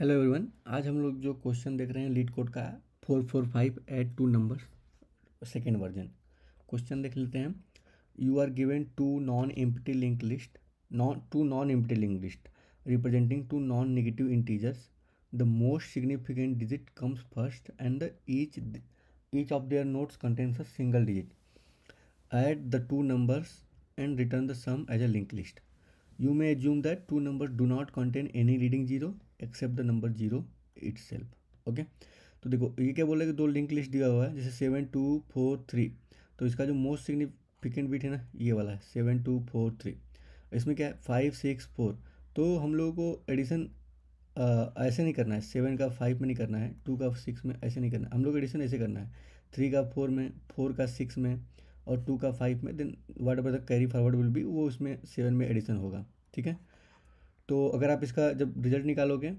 hello everyone आज हम लोग जो क्वेश्चन देख रहे हैं लीड कोड का four four five eight two number second version question देख लेते हैं you are given two non empty link list non two non empty link list representing two non negative integers the most significant digit comes first and the each each of their nodes contains a single digit at the two numbers and return the sum as a link list you may assume that two numbers do not contain any leading zero except the number zero it okay तो देखो ये क्या बोला कि दो link list दिया हुआ है जैसे सेवन टू फोर थ्री तो इसका जो मोस्ट सिग्निफिकेंट बीट है ना ये वाला है सेवन टू फोर थ्री इसमें क्या है फाइव सिक्स फोर तो हम लोगों को एडिशन ऐसे नहीं करना है सेवन का फाइव में नहीं करना है टू का सिक्स में ऐसे नहीं करना है हम लोग एडिशन ऐसे करना है थ्री का फोर में फोर का सिक्स में और टू का फाइव में then whatever the carry forward will भी वो उसमें सेवन में एडिशन होगा ठीक है तो अगर आप इसका जब रिजल्ट निकालोगे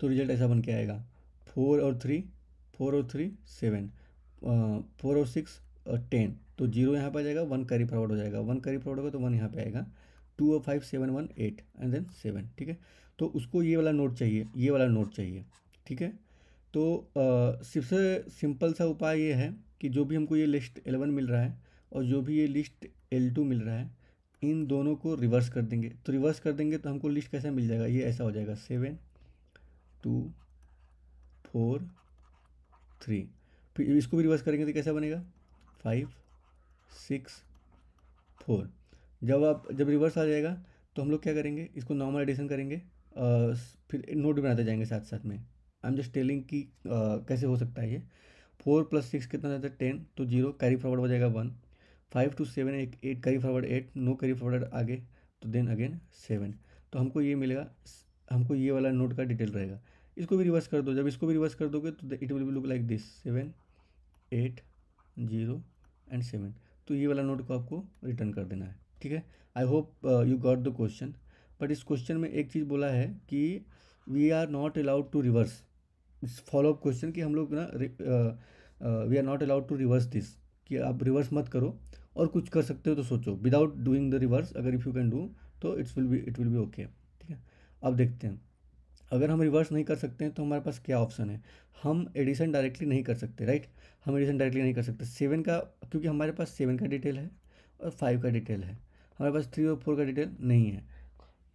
तो रिजल्ट ऐसा बन के आएगा फोर और थ्री फोर और थ्री सेवन फोर और सिक्स टेन uh, तो जीरो यहाँ पर आ जाएगा वन कैरी फॉरवर्ड हो जाएगा वन कैरी फॉरवर्ड होगा तो वन यहाँ पे आएगा टू और five seven one eight and then seven ठीक है तो उसको ये वाला नोट चाहिए ये वाला नोट चाहिए ठीक है तो uh, सबसे सिंपल सा उपाय ये है कि जो भी हमको ये लिस्ट एलेवन मिल रहा है और जो भी ये लिस्ट एल टू मिल रहा है इन दोनों को रिवर्स कर देंगे तो रिवर्स कर देंगे तो हमको लिस्ट कैसा मिल जाएगा ये ऐसा हो जाएगा सेवन टू फोर थ्री फिर इसको भी रिवर्स करेंगे तो कैसा बनेगा फाइव सिक्स फोर जब आप जब रिवर्स आ जाएगा तो हम लोग क्या करेंगे इसको नॉर्मल एडिशन करेंगे आ, फिर नोट भी बनाते जाएंगे साथ साथ में आई एम जस्ट टेलिंग कि कैसे हो सकता है ये फोर प्लस सिक्स कितना जाता है टेन तो जीरो कैरी फॉरवर्ड हो जाएगा वन फाइव टू सेवन एक eight carry forward eight no carry forward आगे तो देन अगेन सेवन तो हमको ये मिलेगा हमको ये वाला नोट का डिटेल रहेगा इसको भी रिवर्स कर दो जब इसको भी रिवर्स कर दोगे तो it will be look like this seven eight zero and seven तो ये वाला नोट को आपको रिटर्न कर देना है ठीक है I hope you got the question but इस क्वेश्चन में एक चीज़ बोला है कि we are not allowed to reverse follow up question कि हम लोग ना we are not allowed to reverse this कि आप रिवर्स मत करो और कुछ कर सकते हो तो सोचो विदाउट डूइंग द रिवर्स अगर इफ़ यू कैन डू तो it's will be it will be okay ठीक है अब देखते हैं अगर हम रिवर्स नहीं कर सकते हैं तो हमारे पास क्या ऑप्शन है हम एडिशन डायरेक्टली नहीं कर सकते राइट हम एडिशन डायरेक्टली नहीं कर सकते सेवन का क्योंकि हमारे पास सेवन का डिटेल है और फाइव का डिटेल है हमारे पास थ्री और फोर का डिटेल नहीं है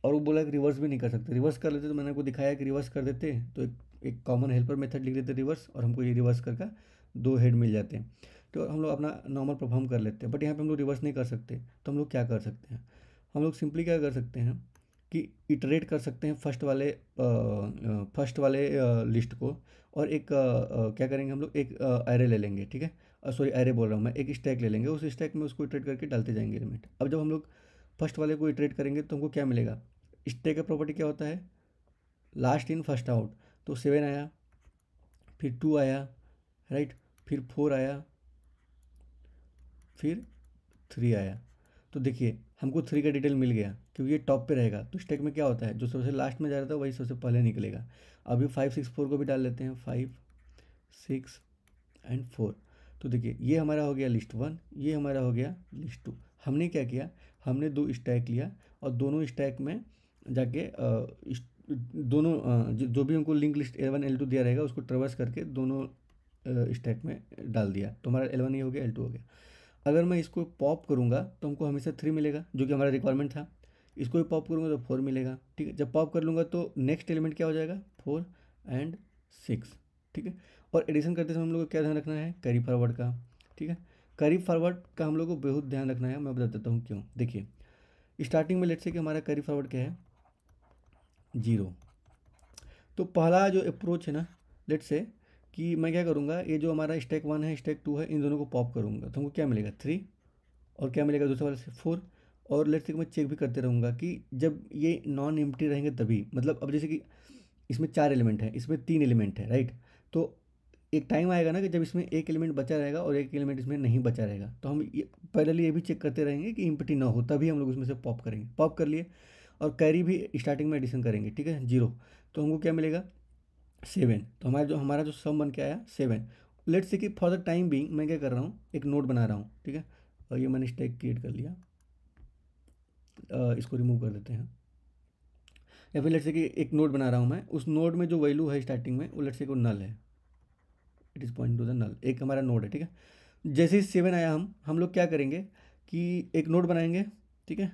और वो बोला कि रिवर्स भी नहीं कर सकते रिवर्स कर लेते तो मैंने आपको दिखाया कि रिवर्स कर देते तो एक एक कॉमन हेल्पर मेथड लिख देते रिवर्स और हमको ये रिवर्स कर का दो हेड मिल जाते हैं तो हम लोग अपना नॉर्मल परफॉर्म कर लेते हैं बट यहाँ पे हम लोग रिवर्स नहीं कर सकते तो हम लोग क्या कर सकते हैं हम लोग सिंपली क्या कर सकते हैं कि इटरेट कर सकते हैं फर्स्ट वाले फर्स्ट वाले लिस्ट को और एक आ, क्या करेंगे हम लोग एक एरे ले लेंगे ठीक है सॉरी एरे बोल रहा हूँ मैं एक स्टैक ले लेंगे उस स्टैक में उसको इटरेट करके डालते जाएंगे एलिमेंट अब जब हम लोग फर्स्ट वाले को इटरेट करेंगे तो हमको क्या मिलेगा स्टैक का प्रॉपर्टी क्या होता है लास्ट इन फर्स्ट आउट तो सेवन आया फिर टू आया राइट फिर फोर आया फिर थ्री आया तो देखिए हमको थ्री का डिटेल मिल गया क्योंकि ये टॉप पे रहेगा तो स्टेक में क्या होता है जो सबसे लास्ट में जा रहा था वही सबसे पहले निकलेगा अभी फाइव सिक्स फोर को भी डाल लेते हैं फाइव सिक्स एंड फोर तो देखिए ये हमारा हो गया लिस्ट वन ये हमारा हो गया लिस्ट टू हमने क्या किया हमने दो स्टैक लिया और दोनों स्टैक में जाके दोनों जो भी हमको link list L one L two दिया रहेगा उसको ट्रवर्स करके दोनों स्टैक में डाल दिया तो हमारा एल वन ये हो गया एल टू हो गया अगर मैं इसको पॉप करूँगा तो हमको हमेशा थ्री मिलेगा जो कि हमारा रिक्वायरमेंट था इसको भी पॉप करूँगा तो फोर मिलेगा ठीक है जब पॉप कर लूँगा तो नेक्स्ट एलिमेंट क्या हो जाएगा फोर एंड सिक्स ठीक है और एडिशन करते समय हम लोग को क्या ध्यान रखना है करी फॉरवर्ड का ठीक है करी फॉरवर्ड का हम लोग को बहुत ध्यान रखना है मैं बता देता हूँ क्यों देखिए स्टार्टिंग में लेट से कि हमारा करी फॉरवर्ड क्या है जीरो तो पहला जो अप्रोच है ना लेट से कि मैं क्या करूँगा ये जो हमारा स्टेक वन है स्टेक टू है इन दोनों को पॉप करूँगा तो हमको क्या मिलेगा थ्री और क्या मिलेगा दूसरे वाले से फोर और लेट्स मैं चेक भी करते रहूँगा कि जब ये नॉन एम्प्टी रहेंगे तभी मतलब अब जैसे कि इसमें चार एलिमेंट है इसमें तीन एलिमेंट है राइट तो एक टाइम आएगा ना कि जब इसमें एक एलिमेंट बचा रहेगा और एक एलिमेंट इसमें नहीं बचा रहेगा तो हम ये पहले ये भी चेक करते रहेंगे कि इम्पटी ना हो तभी हम लोग उसमें से पॉप करेंगे पॉप कर लिए और कैरी भी स्टार्टिंग में एडिशन करेंगे ठीक है जीरो तो हमको क्या मिलेगा सेवन तो हमारा जो हमारा जो सम बन के आया सेवन लेट से कि फॉर द टाइम बींग मैं क्या कर रहा हूँ एक नोट बना रहा हूँ ठीक है और ये मैंने स्टैक क्रिएट कर लिया इसको रिमूव कर देते हैं या फिर लेट से कि एक नोट बना रहा हूँ मैं उस नोट में जो वैल्यू है स्टार्टिंग में वो लेट से को नल है it is point to the null एक हमारा नोट है ठीक है जैसे ही सेवन आया हम हम लोग क्या करेंगे कि एक नोट बनाएंगे ठीक है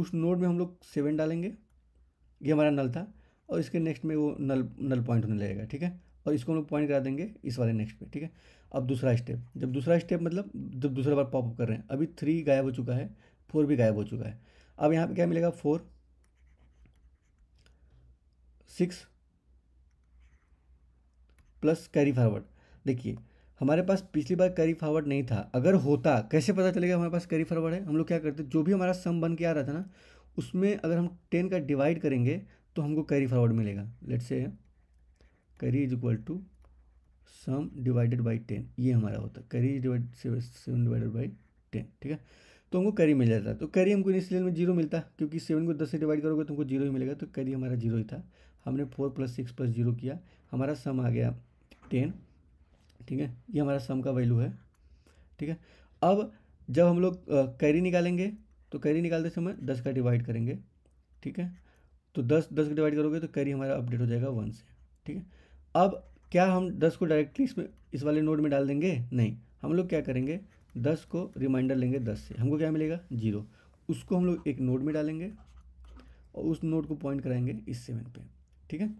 उस नोट में हम लोग सेवन डालेंगे ये हमारा नल था और इसके नेक्स्ट में वो नल नल पॉइंट होने लगेगा ठीक है और इसको हम लोग पॉइंट करा देंगे इस वाले नेक्स्ट पे ठीक है अब दूसरा स्टेप जब दूसरा स्टेप मतलब जब दूसरा बार पॉपअप कर रहे हैं अभी थ्री गायब हो चुका है फोर भी गायब हो चुका है अब यहाँ पे क्या मिलेगा four six plus carry forward देखिए हमारे पास पिछली बार कैरी फॉरवर्ड नहीं था अगर होता कैसे पता चलेगा हमारे पास कैरी फॉरवर्ड है हम लोग क्या करते जो भी हमारा सम बन के आ रहा था ना उसमें अगर हम टेन का डिवाइड करेंगे तो हमको कैरी फॉरवर्ड मिलेगा लेट से carry is equal to sum divided by ten ये हमारा होता है carry divide seven divided by ten ठीक है तो हमको कैरी मिल जाता है तो कैरी हमको इनिशियल में जीरो मिलता है क्योंकि सेवन को दस से डिवाइड करोगे तो हमको जीरो ही मिलेगा तो कैरी हमारा जीरो ही था हमने four plus six plus zero किया हमारा सम आ गया टेन ठीक है ये हमारा सम का वैल्यू है ठीक है अब जब हम लोग कैरी निकालेंगे तो कैरी निकालते समय दस का डिवाइड करेंगे ठीक है तो दस दस को डिवाइड करोगे तो कैरी हमारा अपडेट हो जाएगा वन से ठीक है अब क्या हम दस को डायरेक्टली इसमें इस वाले नोड में डाल देंगे नहीं हम लोग क्या करेंगे दस को रिमाइंडर लेंगे दस से हमको क्या मिलेगा जीरो उसको हम लोग एक नोड में डालेंगे और उस नोड को पॉइंट कराएंगे इस सेवन पे ठीक है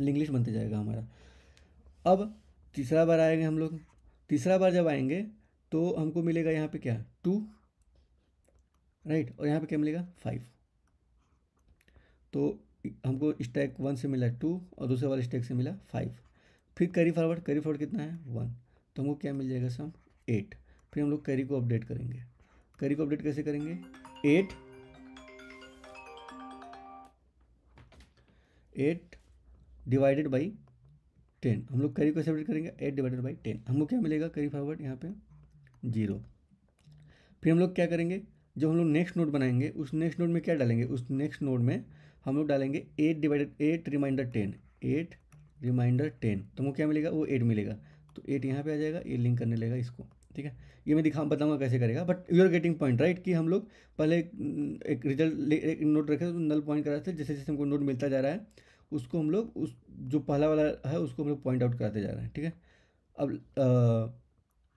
लिंग्लिश बनते जाएगा हमारा अब तीसरा बार आएंगे हम लोग तीसरा बार जब आएंगे तो हमको मिलेगा यहाँ पे क्या टू राइट और यहाँ पे क्या मिलेगा फाइव तो हमको स्टैक वन से मिला टू और दूसरे वाले स्टैक से मिला फाइव फिर कैरी फॉरवर्ड कैरी फॉरवर्ड कितना है वन तो हमको क्या मिल जाएगा सम एट फिर हम लोग कैरी को अपडेट करेंगे कैरी को अपडेट कैसे करेंगे eight eight divided by ten हम लोग कैरी को कैसे अपडेट करेंगे एट डिवाइडेड बाई टेन हमको क्या मिलेगा कैरी फॉरवर्ड यहाँ पे जीरो फिर हम लोग क्या करेंगे जो हम लोग नेक्स्ट नोट बनाएंगे उस नेक्स्ट नोट में क्या डालेंगे उस नेक्स्ट नोट में हम लोग डालेंगे eight divided eight remainder ten eight remainder ten तुमको क्या मिलेगा वो एट मिलेगा तो एट यहाँ पे आ जाएगा ये लिंक करने लगेगा इसको ठीक है ये मैं दिखा बताऊंगा कैसे करेगा but you are getting point right कि हम लोग पहले mm, एक रिजल्ट एक नोट रखे तो नल पॉइंट कराते जैसे जैसे हमको नोट मिलता जा रहा है उसको हम लोग उस जो पहला वाला है उसको हम लोग पॉइंट आउट कराते जा रहे हैं ठीक है अब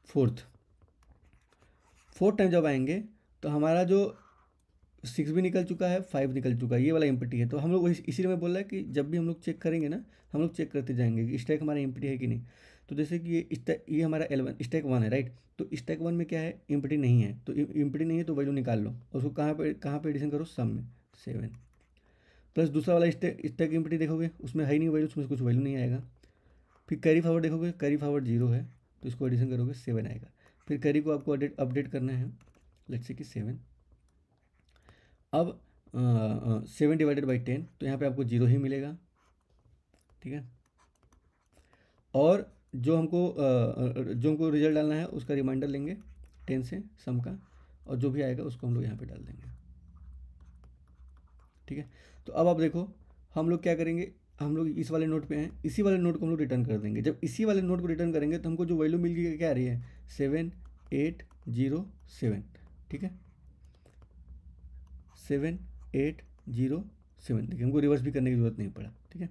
फोर्थ फोर्थ टाइम जब आएंगे तो हमारा जो सिक्स भी निकल चुका है फाइव निकल चुका है ये वाला एम्पटी है तो हम लोग इसीलिए मैं बोल रहा है कि जब भी हम लोग चेक करेंगे ना हम लोग चेक करते जाएंगे कि स्टैक हमारा एम्पटी है कि नहीं तो जैसे कि ये ये हमारा एलेवन स्टैक वन है राइट तो स्टैक वन में क्या है एम्पटी नहीं है तो एम्पटी नहीं है तो वैल्यू निकाल लो और उसको कहाँ पर कहाँ पर एडिशन करो सम में सेवन प्लस दूसरा वाला स्टैक एम्पटी देखोगे उसमें है नहीं वैल्यू उसमें कुछ वैल्यू नहीं आएगा फिर कैरी फॉरवर्ड देखोगे कैरी फॉरवर्ड जीरो है तो इसको एडिशन करोगे सेवन आएगा फिर कैरी को आपको अपडेट अपडेट करना है लेट्स से कि सेवन अब सेवन डिवाइडेड बाई टेन तो यहाँ पे आपको जीरो ही मिलेगा ठीक है और जो हमको जो हमको रिजल्ट डालना है उसका रिमाइंडर लेंगे टेन से सम का और जो भी आएगा उसको हम लोग यहाँ पे डाल देंगे ठीक है तो अब आप देखो हम लोग क्या करेंगे हम लोग इस वाले नोट पे हैं इसी वाले नोट को हम लोग रिटर्न कर देंगे जब इसी वाले नोट को रिटर्न करेंगे तो हमको जो वैल्यू मिल गई क्या आ रही है सेवन एट जीरो सेवन ठीक है सेवन एट जीरो सेवन देखिए हमको रिवर्स भी करने की ज़रूरत नहीं पड़ा ठीक है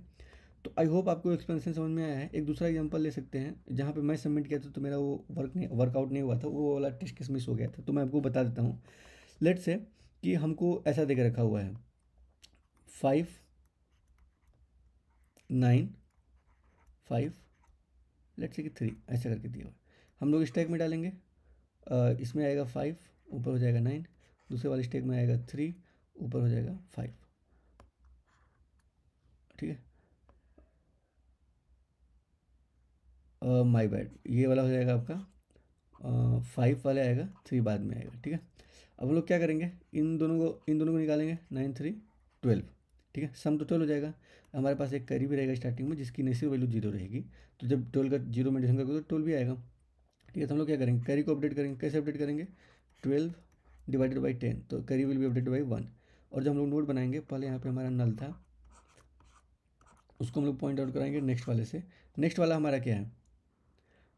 तो आई होप आपको एक्सप्लेनेशन समझ में आया है एक दूसरा एग्जांपल ले सकते हैं जहाँ पे मैं सबमिट किया था तो मेरा वो वर्क नहीं वर्कआउट नहीं हुआ था वो वाला टेस्ट केस मिस हो गया था तो मैं आपको बता देता हूँ लेट से कि हमको ऐसा देकर रखा हुआ है फाइव नाइन फाइव लेट से कि थ्री ऐसा करके दिया हुआ हम लोग स्टैक में डालेंगे इसमें आएगा फाइव ऊपर हो जाएगा नाइन दूसरे वाले स्टेक में आएगा थ्री ऊपर हो जाएगा फाइव ठीक है माय बैड ये वाला हो जाएगा आपका फाइव uh, वाले आएगा थ्री बाद में आएगा ठीक है अब हम लोग क्या करेंगे इन दोनों को इन दोनों को निकालेंगे नाइन थ्री ट्वेल्व ठीक है सम तो ट्वेल्व हो जाएगा हमारे पास एक कैरी भी रहेगा स्टार्टिंग में जिसकी नेसिव वैल्यू जीरो रहेगी तो जब ट्वेल्व का जीरो में डिशन करोगे तो ट्वेल्व भी आएगा ठीक है तो हम लोग क्या करेंगे कैरी को अपडेट करेंगे कैसे अपडेट करेंगे ट्वेल्व डिवाइडेड बाई टेन तो carry will be updated by one और जब हम लोग नोट बनाएंगे पहले यहाँ पे हमारा नल था उसको हम लोग पॉइंट आउट कराएंगे नेक्स्ट वाले से नेक्स्ट वाला हमारा क्या है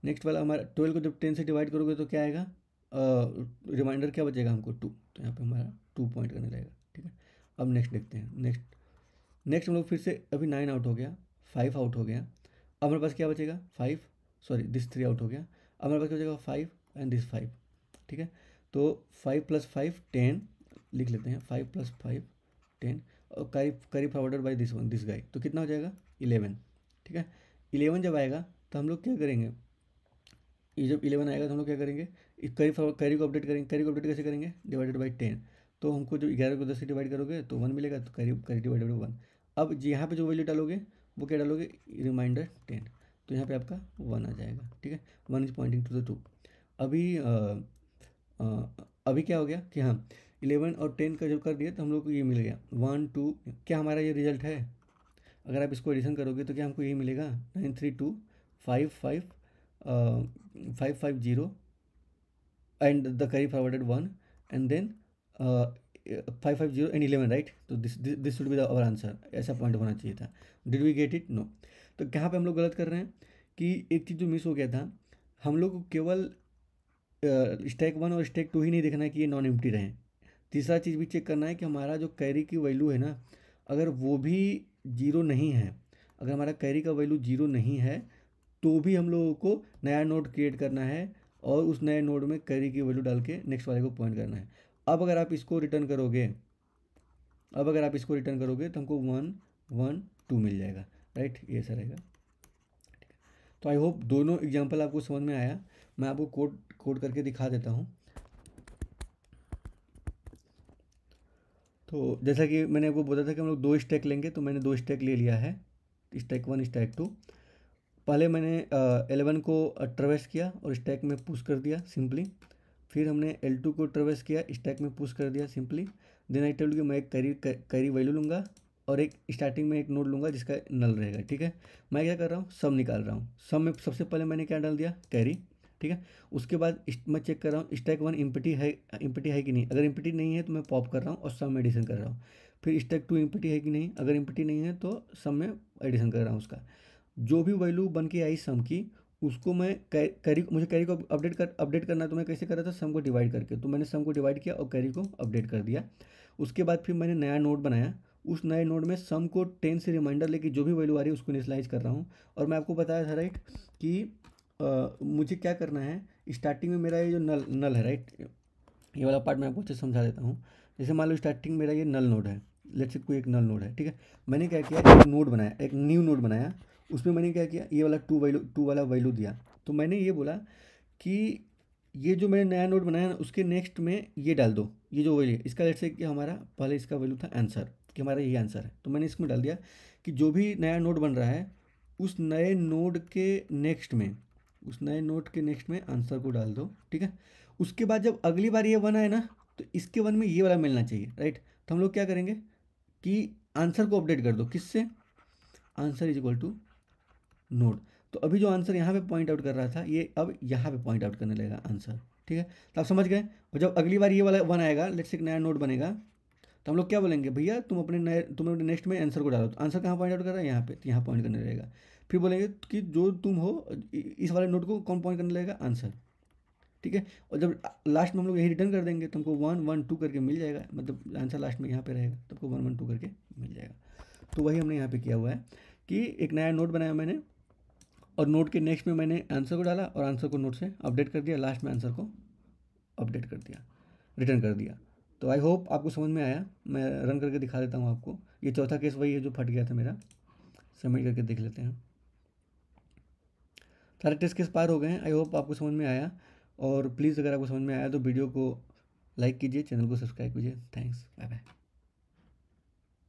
नेक्स्ट वाला हमारा ट्वेल्व को जब टेन से डिवाइड करोगे तो क्या आएगा रिमाइंडर क्या बचेगा हमको टू तो यहाँ पे हमारा टू पॉइंट करने लगेगा ठीक है अब नेक्स्ट देखते हैं नेक्स्ट नेक्स्ट हम लोग फिर से अभी नाइन आउट हो गया फाइव आउट हो गया अब हमारे पास क्या बचेगा five sorry this three out हो गया अब हमारे पास क्या बचेगा फाइव एंड दिस फाइव ठीक है तो फाइव प्लस फाइव टेन लिख लेते हैं फाइव प्लस फाइव टेन और carry carry forwarder by this one this guy तो कितना हो जाएगा इलेवन ठीक है इलेवन जब आएगा तो हम लोग क्या करेंगे ये जब इलेवन आएगा तो हम लोग क्या करेंगे करीब करी को अपडेट करेंगे करी को अपडेट कैसे करेंगे डिवाइडेड बाई टेन तो हमको जो ग्यारह को दस से डिवाइड करोगे तो वन मिलेगा तो करीब करी डिवाइडेड बाई वन अब यहाँ पे जो वैल्यू डालोगे वो क्या डालोगे रिमाइंडर टेन तो यहाँ पे आपका वन आ जाएगा ठीक है one is pointing to the two अभी अभी क्या हो गया कि हाँ इलेवन और टेन का जब कर दिया तो हम लोग को ये मिल गया वन टू क्या हमारा ये रिजल्ट है अगर आप इसको एडिशन करोगे तो क्या हमको ये मिलेगा nine three two five five five five zero and the carry forwarded one and then five five zero and eleven right तो this this should be the our answer ऐसा पॉइंट होना चाहिए था did we get it no तो कहाँ पे हम लोग गलत कर रहे हैं कि एक चीज़ जो मिस हो गया था हम लोग को केवल स्टैक वन और स्टैक टू ही नहीं देखना है कि ये नॉन एम्प्टी रहें तीसरा चीज़ भी चेक करना है कि हमारा जो कैरी की वैल्यू है ना अगर वो भी जीरो नहीं है अगर हमारा कैरी का वैल्यू जीरो नहीं है तो भी हम लोगों को नया नोड क्रिएट करना है और उस नए नोड में कैरी की वैल्यू डाल के नेक्स्ट वाले को पॉइंट करना है अब अगर आप इसको रिटर्न करोगे अब अगर आप इसको रिटर्न करोगे तो हमको वन वन टू मिल जाएगा राइट ये ऐसा रहेगा तो आई होप दोनों एग्जाम्पल आपको समझ में आया मैं आपको कोड कोड करके दिखा देता हूँ तो जैसा कि मैंने आपको बोला था कि हम लोग दो स्टैक लेंगे तो मैंने दो स्टैक ले लिया है स्टैक वन स्टैक टू पहले मैंने एलेवन को ट्रवेस किया और स्टैक में पुश कर दिया सिंपली फिर हमने एल टू को ट्रवेस किया स्टैक में पुश कर दिया सिंपली देन आई टेल्ड कि मैं एक कैरी कैरी वैल्यू लूँगा और एक स्टार्टिंग में एक नोड लूँगा जिसका नल रहेगा ठीक है मैं क्या कर रहा हूँ सब निकाल रहा हूँ सब में सबसे पहले मैंने क्या डाल दिया कैरी ठीक है उसके बाद मैं चेक कर रहा हूँ स्टैक वन इम्पिटी है इम्पिटी है कि नहीं अगर इम्पिटी नहीं है तो मैं पॉप कर रहा हूँ और सम एडिशन कर रहा हूँ फिर स्टैक टू इम्पिटी है कि नहीं अगर इम्पिटी नहीं है तो सम में एडिशन कर रहा हूँ उसका जो भी वैल्यू बन के आई सम की उसको मैं कैरी मुझे कैरी को अपडेट कर अपडेट करना तो मैं कैसे कर रहा था सम को डिवाइड करके तो मैंने सम को डिवाइड किया और कैरी को अपडेट कर दिया उसके बाद फिर मैंने नया नोट बनाया उस नए नोड में सम को टेन से रिमाइंडर लेके जो भी वैल्यू आ रही है उसको इनिशलाइज कर रहा हूँ और मैं आपको बताया था राइट कि आ, मुझे क्या करना है स्टार्टिंग में मेरा ये जो नल नल है राइट ये वाला पार्ट मैं आपको अच्छे समझा देता हूँ जैसे मान लो स्टार्टिंग मेरा ये नल नोड है लेट्स कोई एक नल नोड है ठीक है मैंने क्या किया एक नोड बनाया एक न्यू नोड बनाया उसमें मैंने क्या किया ये वाला टू वैल्यू टू वाला वैल्यू दिया तो मैंने ये बोला कि ये जो मैंने नया नोट बनाया ना उसके नेक्स्ट में ये डाल दो ये जो वैल्यू इसका जैसे कि हमारा पहले इसका वैल्यू था आंसर कि हमारा यही आंसर है तो मैंने इसमें डाल दिया कि जो भी नया नोट बन रहा है उस नए नोड के नेक्स्ट में उस नए नोट के नेक्स्ट में आंसर को डाल दो ठीक है उसके बाद जब अगली बार ये वन आए ना तो इसके वन में ये वाला मिलना चाहिए राइट तो हम लोग क्या करेंगे कि आंसर को अपडेट कर दो किससे answer is equal to node तो अभी जो आंसर यहाँ पे पॉइंट आउट कर रहा था ये अब यहाँ पे पॉइंट आउट करने लगेगा आंसर ठीक है तो आप समझ गए और जब अगली बार ये वाला वन आएगा लेट्स एक नया नोट बनेगा तो हम लोग क्या बोलेंगे भैया तुम अपने नए तुम अपने नेक्स्ट में आंसर को डालो तो आंसर कहाँ पॉइंट आउट कर रहा है यहाँ पे तो यहाँ पॉइंट करने रहेगा फिर बोलेंगे कि जो तुम हो इस वाले नोट को कौन पॉइंट करने लगेगा आंसर ठीक है और जब लास्ट में हम लोग यही रिटर्न कर देंगे तुमको वन वन टू करके मिल जाएगा मतलब आंसर लास्ट में यहाँ पे रहेगा तुमको वन वन टू करके मिल जाएगा तो वही हमने यहाँ पे किया हुआ है कि एक नया नोट बनाया मैंने और नोट के नेक्स्ट में मैंने आंसर को डाला और आंसर को नोट से अपडेट कर दिया लास्ट में आंसर को अपडेट कर दिया रिटर्न कर दिया तो आई होप आपको समझ में आया मैं रन करके दिखा देता हूँ आपको ये चौथा केस वही है जो फट गया था मेरा सबमिट करके देख लेते हैं सारे टेस्ट के पार हो गए हैं आई होप आपको समझ में आया और प्लीज़ अगर आपको समझ में आया तो वीडियो को लाइक कीजिए चैनल को सब्सक्राइब कीजिए थैंक्स बाय बाय